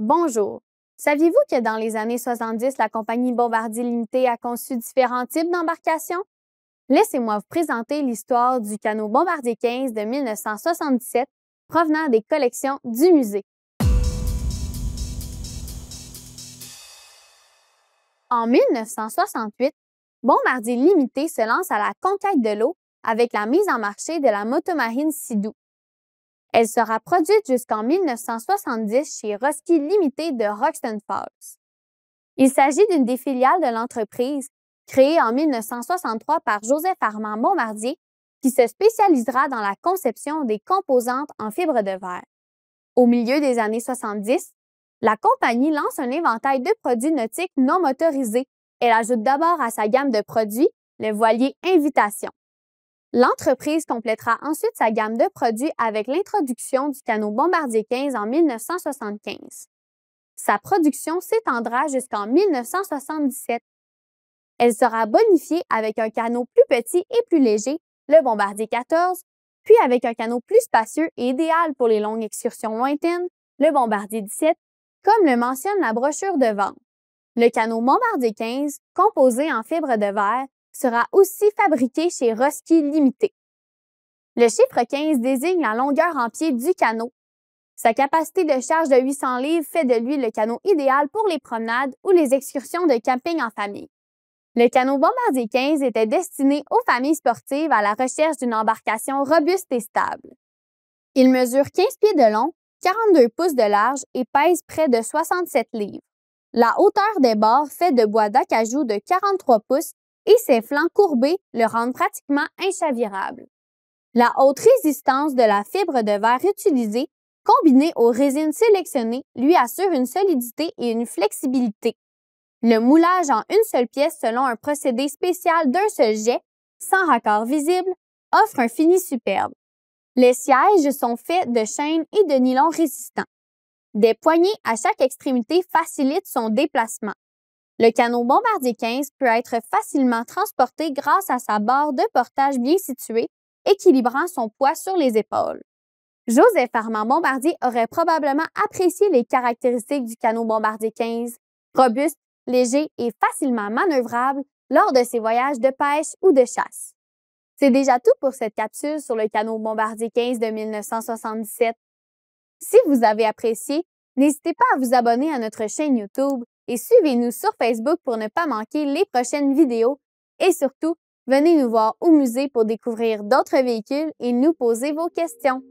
Bonjour. Saviez-vous que dans les années 70, la compagnie Bombardier Limité a conçu différents types d'embarcations? Laissez-moi vous présenter l'histoire du canot Bombardier 15 de 1977 provenant des collections du musée. En 1968, Bombardier Limité se lance à la conquête de l'eau avec la mise en marché de la motomarine Sidou. Elle sera produite jusqu'en 1970 chez Roski Limité de Roxton Falls. Il s'agit d'une des filiales de l'entreprise, créée en 1963 par Joseph Armand Bombardier, qui se spécialisera dans la conception des composantes en fibre de verre. Au milieu des années 70, la compagnie lance un éventail de produits nautiques non motorisés. Elle ajoute d'abord à sa gamme de produits le voilier Invitation. L'entreprise complétera ensuite sa gamme de produits avec l'introduction du canot Bombardier 15 en 1975. Sa production s'étendra jusqu'en 1977. Elle sera bonifiée avec un canot plus petit et plus léger, le Bombardier 14, puis avec un canot plus spacieux et idéal pour les longues excursions lointaines, le Bombardier 17, comme le mentionne la brochure de vente. Le canot Bombardier 15, composé en fibre de verre, sera aussi fabriqué chez Roski Limité. Le chiffre 15 désigne la longueur en pied du canot. Sa capacité de charge de 800 livres fait de lui le canot idéal pour les promenades ou les excursions de camping en famille. Le canot Bombardier 15 était destiné aux familles sportives à la recherche d'une embarcation robuste et stable. Il mesure 15 pieds de long, 42 pouces de large et pèse près de 67 livres. La hauteur des bords fait de bois d'acajou de 43 pouces et ses flancs courbés le rendent pratiquement inchavirable. La haute résistance de la fibre de verre utilisée, combinée aux résines sélectionnées, lui assure une solidité et une flexibilité. Le moulage en une seule pièce selon un procédé spécial d'un seul jet, sans raccord visible, offre un fini superbe. Les sièges sont faits de chaînes et de nylon résistants. Des poignées à chaque extrémité facilitent son déplacement. Le canot bombardier 15 peut être facilement transporté grâce à sa barre de portage bien située, équilibrant son poids sur les épaules. Joseph Armand Bombardier aurait probablement apprécié les caractéristiques du canot bombardier 15, robuste, léger et facilement manœuvrable lors de ses voyages de pêche ou de chasse. C'est déjà tout pour cette capsule sur le canot bombardier 15 de 1977. Si vous avez apprécié, n'hésitez pas à vous abonner à notre chaîne YouTube et suivez-nous sur Facebook pour ne pas manquer les prochaines vidéos. Et surtout, venez nous voir au musée pour découvrir d'autres véhicules et nous poser vos questions.